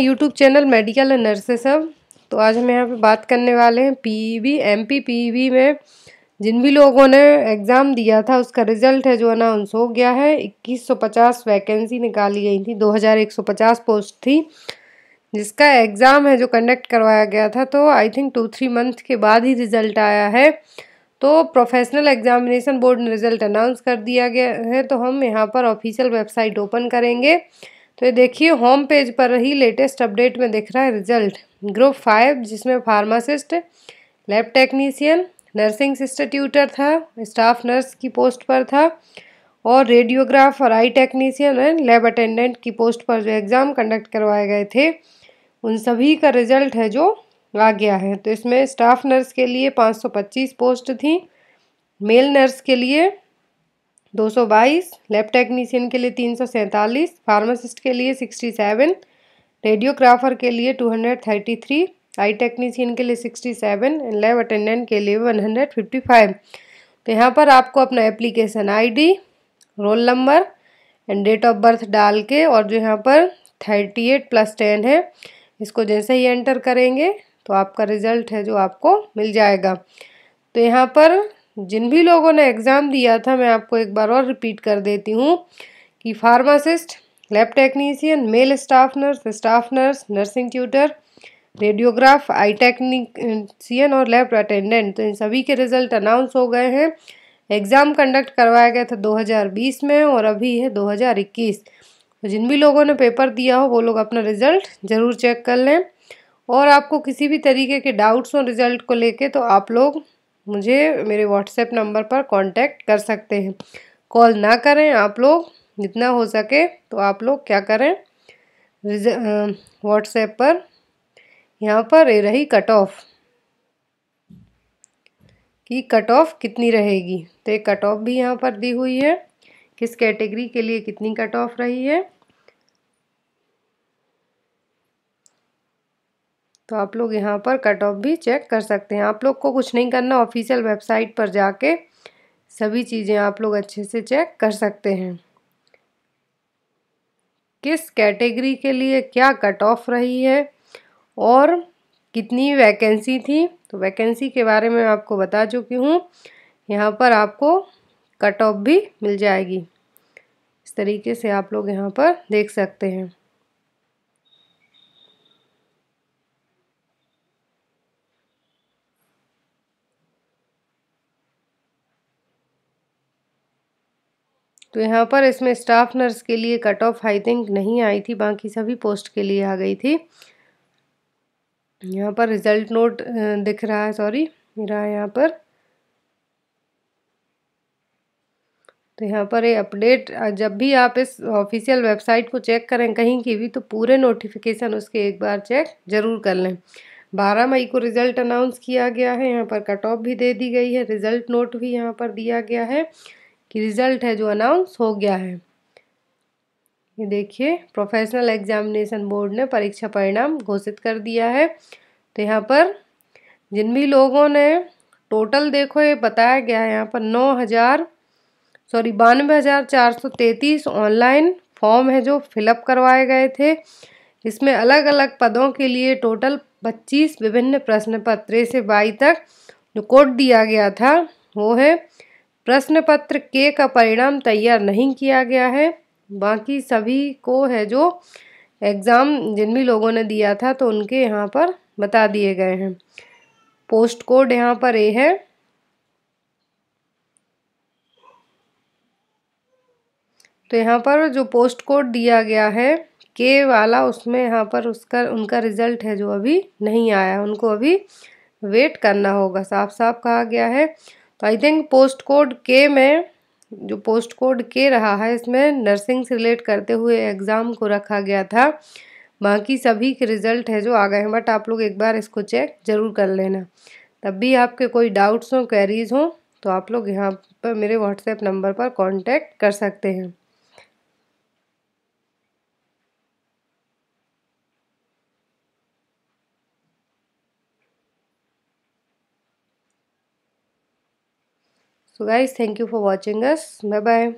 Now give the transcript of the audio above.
YouTube channel medical and nurses अब तो आज हम यहाँ पे बात करने वाले हैं पीईबी एमपी पीईबी में जिन भी लोगों ने एग्ज़ाम दिया था उसका रिजल्ट है जो अनाउंस हो गया है 2150 वैकेंसी निकाली गई थी 2150 पोस्ट थी जिसका एग्ज़ाम है जो कंडक्ट करवाया गया था तो I think two three month के बाद ही रिज़ल्ट आया है तो प्रोफेशनल एग्जामिनेशन बोर्ड ने रिज़ल्ट अनाउंस कर दिया गया है तो हम यहाँ पर ऑफिशियल वेबसाइट ओपन करेंगे तो ये देखिए होम पेज पर ही लेटेस्ट अपडेट में दिख रहा है रिजल्ट ग्रुप फाइव जिसमें pharmacist lab technician nursing sister tutor था स्टाफ नर्स की पोस्ट पर था और रेडियोग्राफ और eye technician and lab attendant की पोस्ट पर जो एग्ज़ाम कंडक्ट करवाए गए थे उन सभी का रिजल्ट है जो आ गया है तो इसमें स्टाफ नर्स के लिए 525 पोस्ट थी मेल नर्स के लिए दो सौ बाईस लैब टेक्नीशियन के लिए तीन सौ सैंतालीस फार्मासिस्ट के लिए सिक्सटी सेवन रेडियोग्राफर के लिए two hundred thirty three eye technician के लिए sixty seven and lab attendant के लिए वन हंड्रेड फिफ्टी फाइव तो यहाँ पर आपको अपना application ID roll number and date of birth डाल के और जो यहाँ पर थर्टी एट प्लस टेन है इसको जैसे ही एंटर करेंगे तो आपका रिजल्ट है जो आपको मिल जाएगा तो यहाँ पर जिन भी लोगों ने एग्ज़ाम दिया था मैं आपको एक बार और रिपीट कर देती हूँ कि pharmacist lab technician male staff nurse staff nurse nursing tutor radiograph eye technician और लैब अटेंडेंट तो इन सभी के रिजल्ट अनाउंस हो गए हैं एग्ज़ाम कंडक्ट करवाया गया था 2020 में और अभी है 2021 तो जिन भी लोगों ने पेपर दिया हो वो लोग अपना रिज़ल्ट ज़रूर चेक कर लें और आपको किसी भी तरीके के डाउट्स हो रिज़ल्ट को लेके तो आप लोग मुझे मेरे व्हाट्सएप नंबर पर कांटेक्ट कर सकते हैं कॉल ना करें आप लोग जितना हो सके तो आप लोग क्या करें व्हाट्सएप पर यहाँ पर रही कट ऑफ कि कट ऑफ कितनी रहेगी तो एक कट ऑफ भी यहाँ पर दी हुई है किस कैटेगरी के लिए कितनी कट ऑफ रही है तो आप लोग यहाँ पर कट ऑफ भी चेक कर सकते हैं आप लोग को कुछ नहीं करना ऑफिशियल वेबसाइट पर जाके सभी चीज़ें आप लोग अच्छे से चेक कर सकते हैं किस कैटेगरी के लिए क्या कट ऑफ रही है और कितनी वैकेंसी थी तो वैकेंसी के बारे में आपको बता चुकी हूँ यहाँ पर आपको कट ऑफ भी मिल जाएगी इस तरीके से आप लोग यहाँ पर देख सकते हैं तो यहाँ पर इसमें स्टाफ नर्स के लिए कट ऑफ आई थिंक नहीं आई थी बाकी सभी पोस्ट के लिए आ गई थी यहाँ पर रिजल्ट नोट दिख रहा है सॉरी मेरा यहाँ पर तो यहाँ पर ये अपडेट जब भी आप इस ऑफिशियल वेबसाइट को चेक करें कहीं की भी तो पूरे नोटिफिकेशन उसके एक बार चेक ज़रूर कर लें बारह मई को रिज़ल्ट अनाउंस किया गया है यहाँ पर कट ऑफ भी दे दी गई है रिज़ल्ट नोट भी यहाँ पर दिया गया है कि रिज़ल्ट है जो अनाउंस हो गया है ये देखिए प्रोफेशनल एग्जामिनेशन बोर्ड ने परीक्षा परिणाम घोषित कर दिया है तो यहाँ पर जिन भी लोगों ने टोटल देखो ये बताया गया है यहाँ पर नौ हज़ार सॉरी बानवे हज़ार चार सौ तैंतीस ऑनलाइन फॉर्म है जो फिलअप करवाए गए थे इसमें अलग अलग पदों के लिए टोटल पच्चीस विभिन्न प्रश्न पत्र से बाई तक जो कोड दिया गया था वो है प्रश्न पत्र के का परिणाम तैयार नहीं किया गया है बाकी सभी को है जो एग्ज़ाम जिन भी लोगों ने दिया था तो उनके यहाँ पर बता दिए गए हैं पोस्ट कोड यहाँ पर ए है तो यहाँ पर जो पोस्ट कोड दिया गया है के वाला उसमें यहाँ पर उसका उनका रिजल्ट है जो अभी नहीं आया उनको अभी वेट करना होगा साफ साफ कहा गया है तो आई थिंक पोस्ट कोड के में जो पोस्ट कोड के रहा है इसमें नर्सिंग से रिलेट करते हुए एग्ज़ाम को रखा गया था बाकी सभी के रिज़ल्ट है जो आ गए हैं बट आप लोग एक बार इसको चेक ज़रूर कर लेना तब भी आपके कोई डाउट्स हों क्वेरीज हों तो आप लोग यहाँ पर मेरे व्हाट्सएप नंबर पर कांटेक्ट कर सकते हैं so guys thank you for watching us bye bye